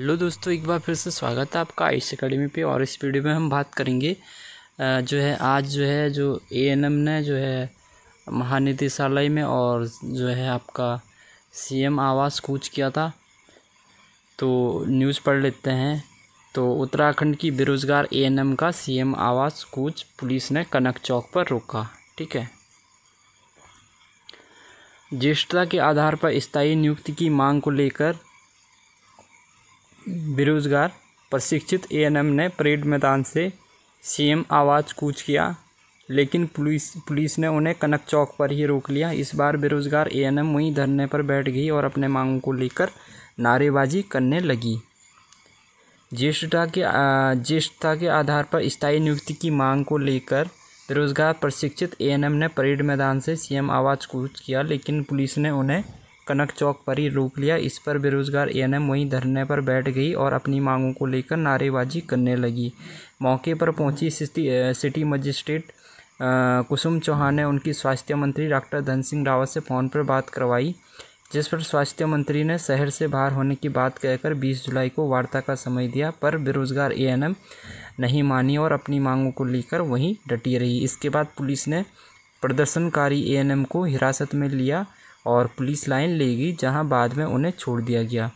hello दोस्तों एक बार फिर से स्वागत है आपका आई अकेडमी पे और इस वीडियो में हम बात करेंगे जो है आज जो है जो ए एन एम ने जो है महानिदेशालय में और जो है आपका सीएम आवास कूच किया था तो न्यूज़ पढ़ लेते हैं तो उत्तराखंड की बेरोज़गार ए एन एम का सीएम आवास कूच पुलिस ने कनक चौक पर रोका ठीक है ज्येष्ठता के आधार पर स्थायी नियुक्ति की मांग को लेकर बेरोजगार प्रशिक्षित एएनएम ने परेड मैदान से सीएम आवाज कूच किया लेकिन पुलिस पुलिस ने उन्हें कनक चौक पर ही रोक लिया इस बार बेरोजगार एएनएम वहीं धरने पर बैठ गई और अपने मांगों को लेकर नारेबाजी करने लगी ज्येष्ठता के ज्येष्ठता के आधार पर स्थायी नियुक्ति की मांग को लेकर बेरोजगार प्रशिक्षित एएनएम ने परेड मैदान से सीएम आवाज कूच किया लेकिन पुलिस ने उन्हें कनक चौक पर ही रोक लिया इस पर बेरोजगार ए वहीं धरने पर बैठ गई और अपनी मांगों को लेकर नारेबाजी करने लगी मौके पर पहुंची सिटी मजिस्ट्रेट कुसुम चौहान ने उनकी स्वास्थ्य मंत्री डॉक्टर धन सिंह रावत से फ़ोन पर बात करवाई जिस पर स्वास्थ्य मंत्री ने शहर से बाहर होने की बात कहकर 20 जुलाई को वार्ता का समय दिया पर बेरोजगार ए नहीं मानी और अपनी मांगों को लेकर वहीं डटी रही इसके बाद पुलिस ने प्रदर्शनकारी ए को हिरासत में लिया और पुलिस लाइन ले गई जहां बाद में उन्हें छोड़ दिया गया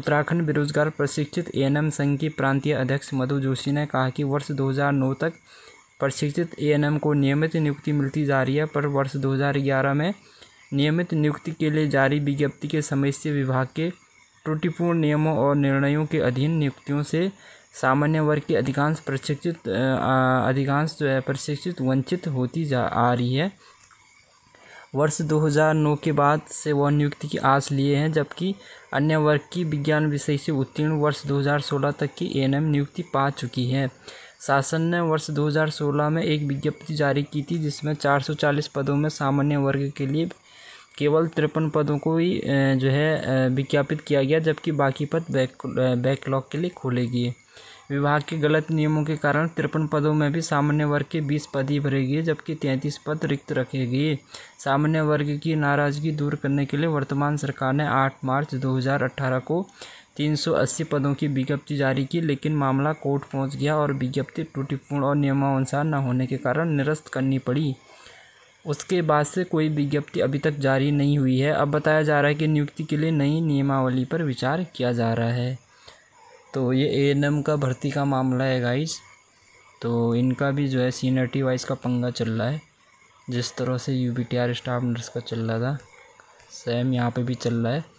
उत्तराखंड बेरोजगार प्रशिक्षित ए संघ के प्रांतीय अध्यक्ष मधु जोशी ने कहा कि वर्ष 2009 तक प्रशिक्षित ए को नियमित नियुक्ति मिलती जा रही है पर वर्ष 2011 में नियमित नियुक्ति के लिए जारी विज्ञप्ति के समय से विभाग के त्रुटिपूर्ण नियमों और निर्णयों के अधीन नियुक्तियों से सामान्य वर्ग के अधिकांश प्रशिक्षित अधिकांश जो है प्रशिक्षित वंचित होती जा आ रही है वर्ष 2009 के बाद से वह नियुक्ति की आस लिए हैं जबकि अन्य वर्ग की विज्ञान विषय से उत्तीर्ण वर्ष 2016 तक की एन नियुक्ति पा चुकी है शासन ने वर्ष 2016 में एक विज्ञप्ति जारी की थी जिसमें 440 पदों में सामान्य वर्ग के लिए केवल तिरपन पदों को ही जो है विज्ञापित किया गया जबकि बाकी पद बैक बैकलॉग के लिए खोलेगी विभाग के गलत नियमों के कारण तिरपन पदों में भी सामान्य वर्ग के बीस पद ही भरे गए जबकि तैंतीस पद रिक्त रखे गए सामान्य वर्ग की नाराजगी दूर करने के लिए वर्तमान सरकार ने आठ मार्च दो को 380 पदों की विज्ञप्ति जारी की लेकिन मामला कोर्ट पहुंच गया और विज्ञप्ति त्रुटिपूर्ण और नियमानुसार न होने के कारण निरस्त करनी पड़ी उसके बाद से कोई विज्ञप्ति अभी तक जारी नहीं हुई है अब बताया जा रहा है कि नियुक्ति के लिए नई नियमावली पर विचार किया जा रहा है तो ये ए एन का भर्ती का मामला है गाइज तो इनका भी जो है टी वाइज का पंगा चल रहा है जिस तरह से U T R staff nurse का चल रहा था सेम यहाँ पे भी चल रहा है